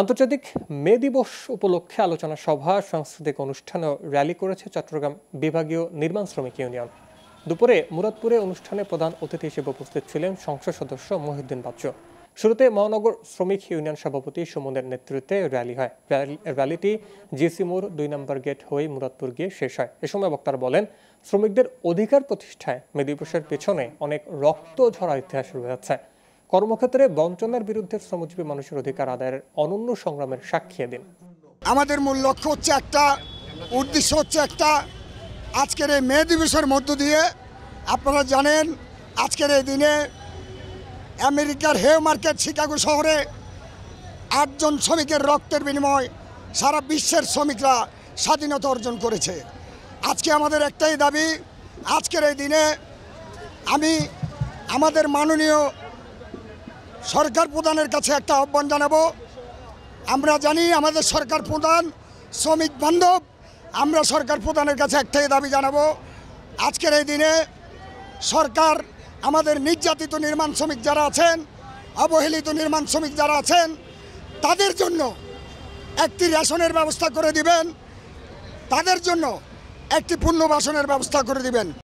আন্তর্জাতিক মে দিবস উপলক্ষে আলোচনা সভা সাংস্কৃতিক অনুষ্ঠান ও র্যালি করেছে চট্টগ্রাম বিভাগীয় নির্মাণ শ্রমিক ইউনিয়ন দুপুরে মুরাদপুরে অনুষ্ঠানে প্রধান অতিথি হিসেবে উপস্থিত ছিলেন সংসদ সদস্য মহিউদ্দিন বাচ্চ শুরুতে মহানগর শ্রমিক ইউনিয়ন সভাপতি সুমনের নেতৃত্বে র্যালি হয় র্যালিটি জিসি মোর দুই নম্বর গেট হয়ে মুরাদপুর গিয়ে শেষ হয় এ সময় বক্তারা বলেন শ্রমিকদের অধিকার প্রতিষ্ঠায় মে দিবসের পেছনে অনেক রক্ত ঝরা ইতিহাস যাচ্ছে কর্মক্ষেত্রে বঞ্চনার বিরুদ্ধে শ্রমজীবী মানুষের অধিকার আদায়ের অনন্য সংগ্রামের সাক্ষী দিন আমাদের মূল লক্ষ্য হচ্ছে একটা উদ্দেশ্য হচ্ছে একটা আজকের এই মে দিবসের মধ্য দিয়ে আপনারা জানেন আজকের এই দিনে আমেরিকার হেও মার্কেট শিকাগো শহরে আটজন শ্রমিকের রক্তের বিনিময় সারা বিশ্বের শ্রমিকরা স্বাধীনতা অর্জন করেছে আজকে আমাদের একটাই দাবি আজকের এই দিনে আমি আমাদের মাননীয় সরকার প্রধানের কাছে একটা আহ্বান জানাবো আমরা জানি আমাদের সরকার প্রধান শ্রমিক বান্ধব আমরা সরকার প্রধানের কাছে একটাই দাবি জানাবো আজকের এই দিনে সরকার আমাদের নির্যাতিত নির্মাণ শ্রমিক যারা আছেন অবহেলিত নির্মাণ শ্রমিক যারা আছেন তাদের জন্য একটি রেশনের ব্যবস্থা করে দিবেন তাদের জন্য একটি পূর্ণবাসনের ব্যবস্থা করে দিবেন